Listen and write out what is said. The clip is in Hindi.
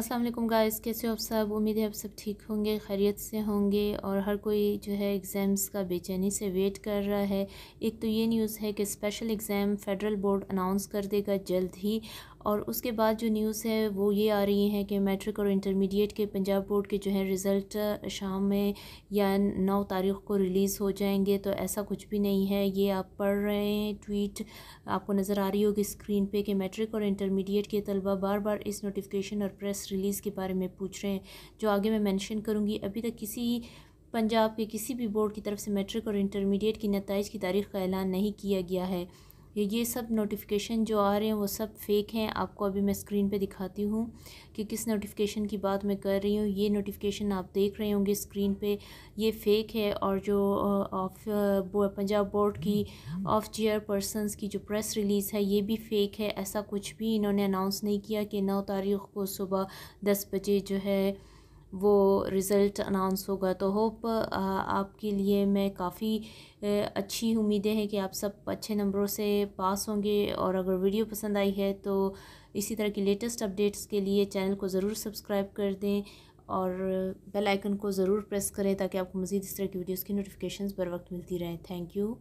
अस्सलाम वालेकुम गाइस कैसे हो आप सब उम्मीद है आप सब ठीक होंगे खैरियत से होंगे और हर कोई जो है एग्ज़ाम्स का बेचैनी से वेट कर रहा है एक तो ये न्यूज़ है कि special exam federal board announce कर देगा जल्द ही और उसके बाद जो न्यूज़ है वो ये आ रही है कि मैट्रिक और इंटरमीडिएट के पंजाब बोर्ड के जो है रिज़ल्ट शाम में या नौ तारीख को रिलीज़ हो जाएंगे तो ऐसा कुछ भी नहीं है ये आप पढ़ रहे हैं ट्वीट आपको नज़र आ रही होगी स्क्रीन पे कि मैट्रिक और इंटरमीडिएट के तलबा बार बार इस नोटिफिकेशन और प्रेस रिलीज़ के बारे में पूछ रहे हैं जो आगे मैं मैंशन करूँगी अभी तक किसी पंजाब के किसी भी बोर्ड की तरफ से मैट्रिक और इंटरमीडिएट की नतज की तारीख का ऐलान नहीं किया गया है ये सब नोटिफिकेशन जो आ रहे हैं वो सब फेक हैं आपको अभी मैं स्क्रीन पे दिखाती हूँ कि किस नोटिफिकेशन की बात मैं कर रही हूँ ये नोटिफिकेशन आप देख रहे होंगे स्क्रीन पे ये फेक है और जो ऑफ पंजाब बोर्ड की ऑफ चेयर पर्सनस की जो प्रेस रिलीज़ है ये भी फेक है ऐसा कुछ भी इन्होंने अनाउंस नहीं किया कि नौ तारीख को सुबह दस बजे जो है वो रिज़ल्ट अनाउंस होगा तो होप आपके लिए मैं काफ़ी अच्छी उम्मीदें हैं कि आप सब अच्छे नंबरों से पास होंगे और अगर वीडियो पसंद आई है तो इसी तरह की लेटेस्ट अपडेट्स के लिए चैनल को ज़रूर सब्सक्राइब कर दें और बेल आइकन को ज़रूर प्रेस करें ताकि आपको मज़ीद इस तरह की वीडियोस की नोटिफिकेशंस बर वक्त मिलती रहें थैंक यू